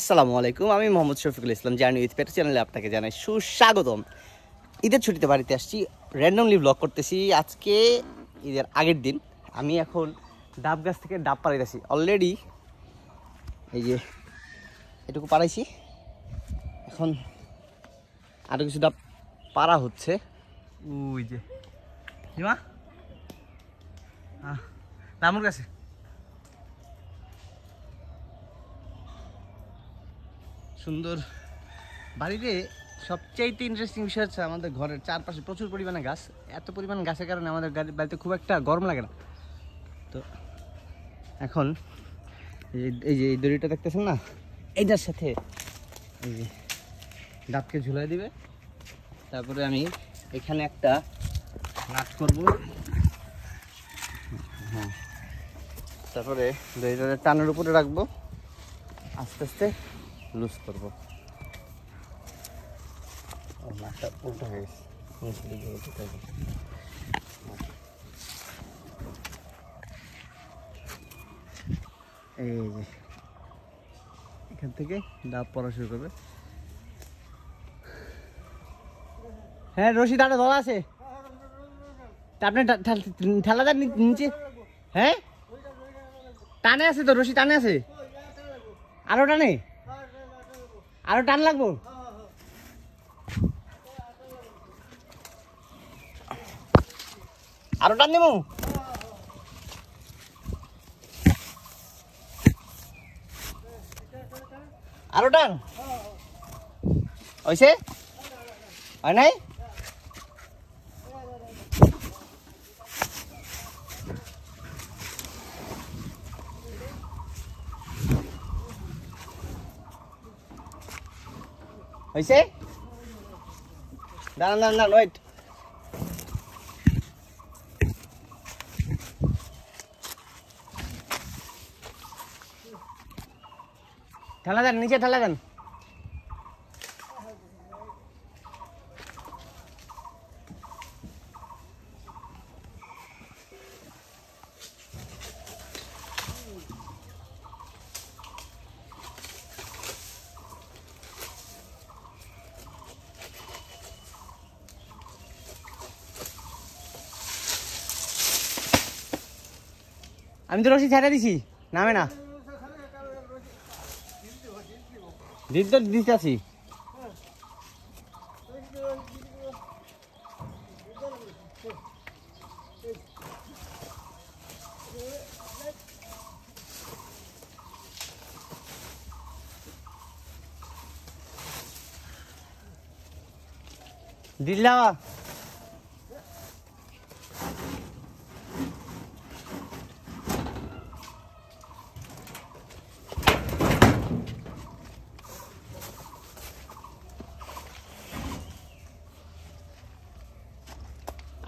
আসসালামু আলাইকুম আমি Mohammad Shafiqul Islam journey with pet চ্যানেলে আপনাকে জানাই সুস্বাগতম ঈদের ছুটিতে বাড়িতে আসছি র্যান্ডমলি ব্লগ করতেছি আজকে ঈদের আগের দিন আমি এখন ডাব গাছ থেকে ডাব পাড়াইতেছি অলরেডি এই যে এটুকু পাড়াইছি এখন আরও কিছু ডাব পাড়া হচ্ছে ওই যে হিমা হ্যাঁ রামুর সুন্দর বাড়িতে সবচেয়ে ইন্টারেস্টিং বিষয় হচ্ছে আমাদের ঘরের চারপাশে প্রচুর পরিমাণে গাছ এত পরিমাণ গাছের কারণে আমাদের বাড়িতে খুব একটা গরম লাগে না তো এখন এই যে এই দড়িটা দেখতেছেন না এইটার সাথে এই যে ডাবকে ঝুলাই দিবে তারপরে আমি এখানে একটা নাচ করব হ্যাঁ তারপরে দড়িটা টানের উপরে রাখবো আস্তে আস্তে লুজ করব এই যে এখান থেকে ডাব পড়া শুরু করবে হ্যাঁ রশি দাঁড়া ধরা আছে আপনি ঠেলাদার নিচে হ্যাঁ টানে আছে তো রশি টানে আছে আরো টানে আৰু টান লাগব আৰু টান দিম আৰু টান হৈছে হয় নাই হয়েছে দাঁড়ান দাঁড়ান দাঁড়ান ওয়েট ঠেলা দেন নিচে ঠেলা দেন আমি তো রশি ছেড়ে দিছি নামে না দিন তো আছি দিল্লা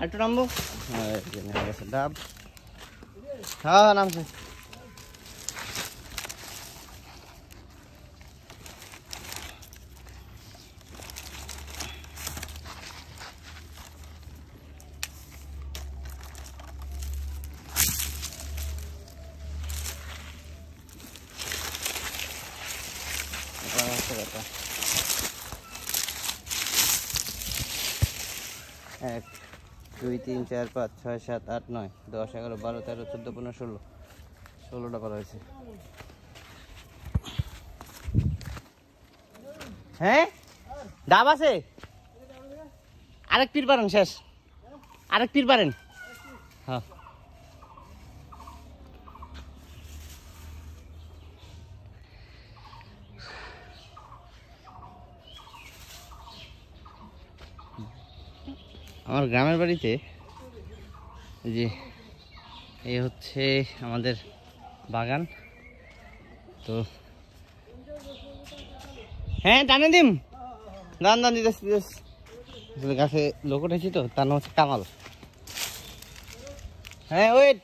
Aduh rambo. Ay, yan yung sedap. Ah, nam Eh, দুই তিন চার পাঁচ ছয় সাত আট নয় দশ এগারো বারো তেরো চোদ্দো পনেরো ষোলো ষোলোটা করা হয়েছে হ্যাঁ ডাব আছে আরেক পীর পারেন শেষ আরেক পীর পারেন আমার গ্রামের বাড়িতে যে এই হচ্ছে আমাদের বাগান তো হ্যাঁ টানে দিম দান দান দিতেছি গাছে লোক উঠেছি তো তার নাম হচ্ছে কামাল হ্যাঁ ওয়েট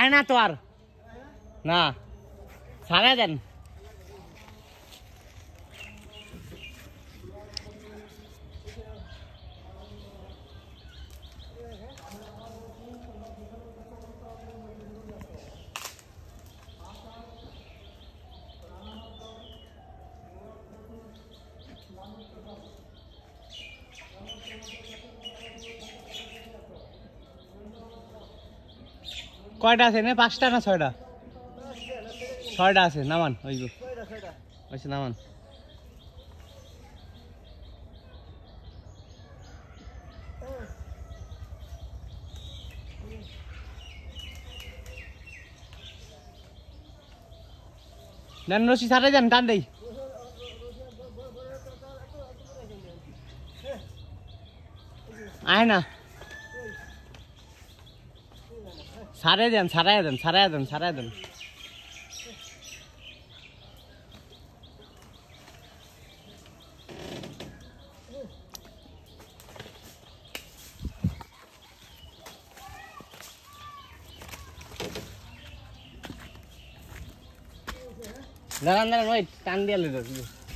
আয় না তো আর না ছাড়া দেন কয়টা আছে নে 5টা না 6টা 6টা আছে নামান হইবো কয়টা কয়টা হইছে নামান নেন রুসিটারে যান ডান দেই হ্যাঁ আয়না सारेदिङ सारेन् सय हेन सारेद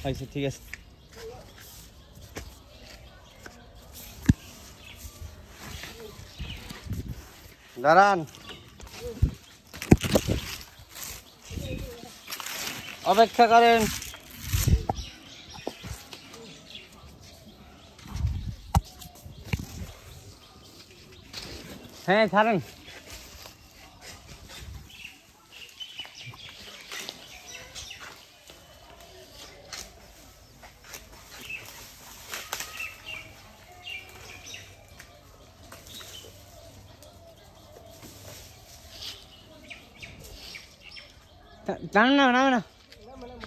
मै टिस অপেক্ষা করেন হ্যাঁ ছাড়েন Dame una, dame una.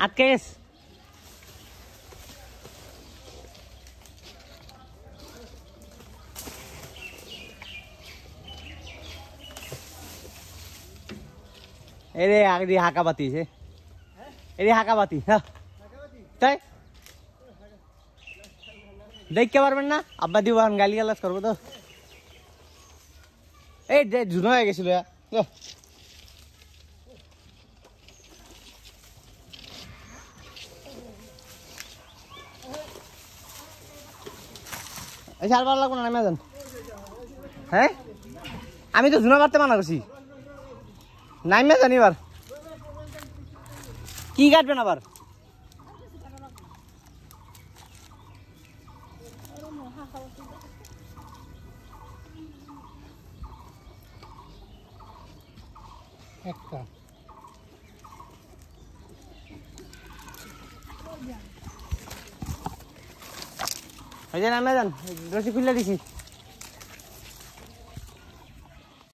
আটকে গেছে এরে আগে হাঁকা বাতি সে এরে হাঁকা বাতি তাই দেখতে পারবেন না আব্বা দিব গালি গালাজ করবো তো এই জুনো হয়ে গেছিল এই সার ভালো লাগবো না নামে যান হ্যাঁ আমি তো জুনা পারতে মানা করছি নামে যান এবার কি কাটবেন আবার একটা ওই যান আমরা যান রশি খুলে দিছি